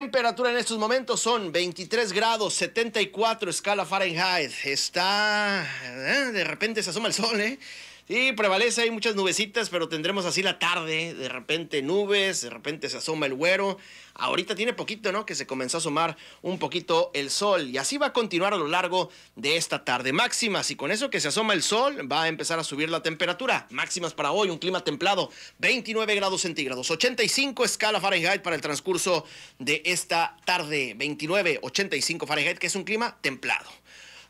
temperatura en estos momentos son 23 grados, 74 escala Fahrenheit. Está... Eh, de repente se asoma el sol, ¿eh? Sí, prevalece, hay muchas nubecitas, pero tendremos así la tarde, de repente nubes, de repente se asoma el güero. Ahorita tiene poquito, ¿no? Que se comenzó a asomar un poquito el sol y así va a continuar a lo largo de esta tarde. Máximas, y con eso que se asoma el sol, va a empezar a subir la temperatura. Máximas para hoy, un clima templado, 29 grados centígrados, 85 escala Fahrenheit para el transcurso de esta tarde, 29, 85 Fahrenheit, que es un clima templado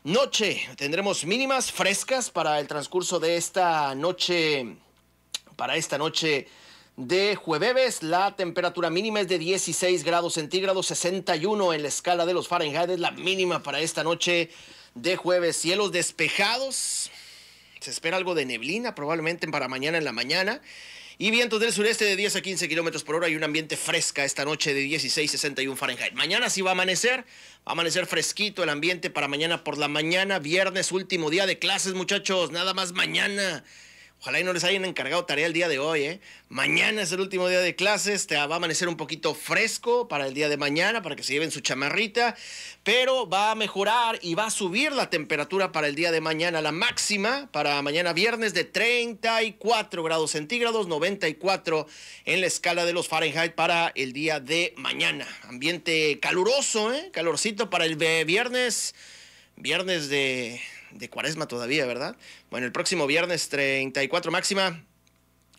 noche. Tendremos mínimas frescas para el transcurso de esta noche. Para esta noche de jueves, la temperatura mínima es de 16 grados centígrados, 61 en la escala de los Fahrenheit, es la mínima para esta noche de jueves. Cielos despejados. Se espera algo de neblina, probablemente para mañana en la mañana y vientos del sureste de 10 a 15 kilómetros por hora y un ambiente fresca esta noche de 16 61 Fahrenheit. Mañana sí va a amanecer, va a amanecer fresquito el ambiente para mañana por la mañana, viernes, último día de clases, muchachos, nada más mañana. Ojalá y no les hayan encargado tarea el día de hoy. ¿eh? Mañana es el último día de clases. Te va a amanecer un poquito fresco para el día de mañana, para que se lleven su chamarrita. Pero va a mejorar y va a subir la temperatura para el día de mañana. La máxima para mañana viernes de 34 grados centígrados, 94 en la escala de los Fahrenheit para el día de mañana. Ambiente caluroso, ¿eh? calorcito para el viernes. Viernes de, de cuaresma todavía, ¿verdad? Bueno, el próximo viernes 34 máxima,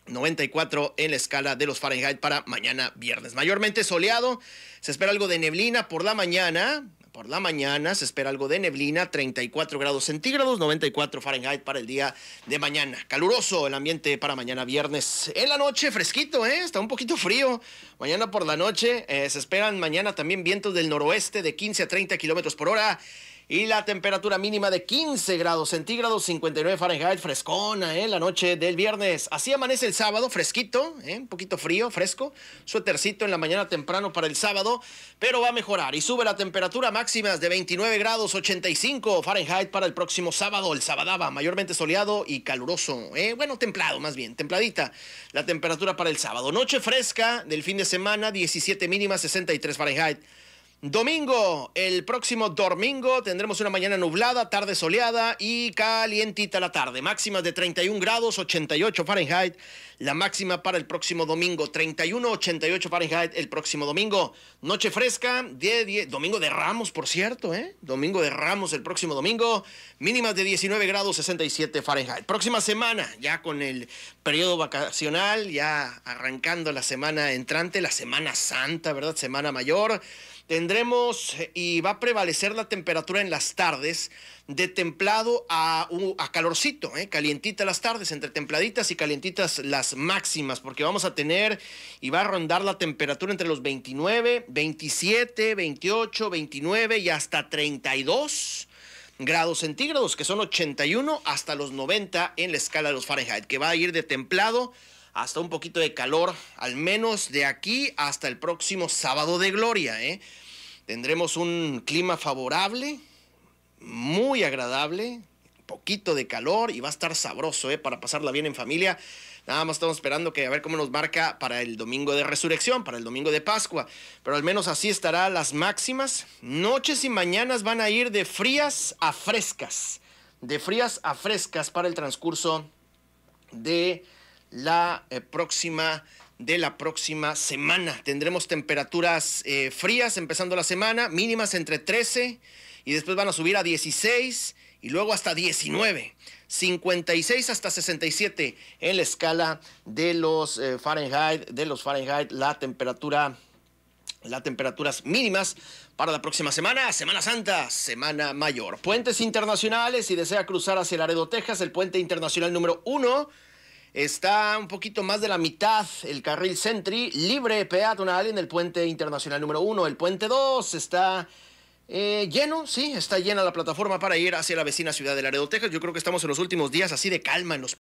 94 en la escala de los Fahrenheit para mañana viernes. Mayormente soleado, se espera algo de neblina por la mañana. Por la mañana se espera algo de neblina, 34 grados centígrados, 94 Fahrenheit para el día de mañana. Caluroso el ambiente para mañana viernes. En la noche, fresquito, ¿eh? está un poquito frío. Mañana por la noche eh, se esperan mañana también vientos del noroeste de 15 a 30 kilómetros por hora y la temperatura mínima de 15 grados centígrados, 59 Fahrenheit, frescona, ¿eh? La noche del viernes. Así amanece el sábado, fresquito, ¿eh? Un poquito frío, fresco. Suétercito en la mañana temprano para el sábado, pero va a mejorar y sube la temperatura máxima de 29 grados, 85 Fahrenheit para el próximo sábado, el sábado va mayormente soleado y caluroso, ¿eh? Bueno, templado más bien, templadita la temperatura para el sábado. Noche fresca del fin de semana, 17 mínimas, 63 Fahrenheit. Domingo, el próximo domingo tendremos una mañana nublada, tarde soleada y calientita la tarde. Máximas de 31 grados, 88 Fahrenheit. La máxima para el próximo domingo, 31, 88 Fahrenheit el próximo domingo. Noche fresca, 10, 10, domingo de Ramos, por cierto, ¿eh? Domingo de Ramos el próximo domingo. Mínimas de 19 grados, 67 Fahrenheit. Próxima semana, ya con el periodo vacacional, ya arrancando la semana entrante, la Semana Santa, ¿verdad? Semana Mayor. Tendremos y va a prevalecer la temperatura en las tardes de templado a, calorcito, ¿eh? calientita las tardes, entre templaditas y calientitas las máximas, porque vamos a tener y va a rondar la temperatura entre los 29, 27, 28, 29 y hasta 32 grados centígrados, que son 81 hasta los 90 en la escala de los Fahrenheit, que va a ir de templado hasta un poquito de calor, al menos de aquí hasta el próximo sábado de gloria. ¿eh? Tendremos un clima favorable, muy agradable, poquito de calor y va a estar sabroso ¿eh? para pasarla bien en familia. Nada más estamos esperando que a ver cómo nos marca para el domingo de resurrección, para el domingo de Pascua. Pero al menos así estará las máximas. Noches y mañanas van a ir de frías a frescas. De frías a frescas para el transcurso de la eh, próxima de la próxima semana. Tendremos temperaturas eh, frías empezando la semana, mínimas entre 13 y después van a subir a 16 y luego hasta 19. 56 hasta 67 en la escala de los eh, Fahrenheit, de los Fahrenheit, la temperatura las temperaturas mínimas para la próxima semana, Semana Santa, Semana Mayor. Puentes internacionales, si desea cruzar hacia Laredo, Texas, el puente internacional número 1 Está un poquito más de la mitad el carril Sentry, libre peatonal en el puente internacional número uno. El puente 2 está eh, lleno, sí, está llena la plataforma para ir hacia la vecina ciudad de Laredo, Texas. Yo creo que estamos en los últimos días así de calma en los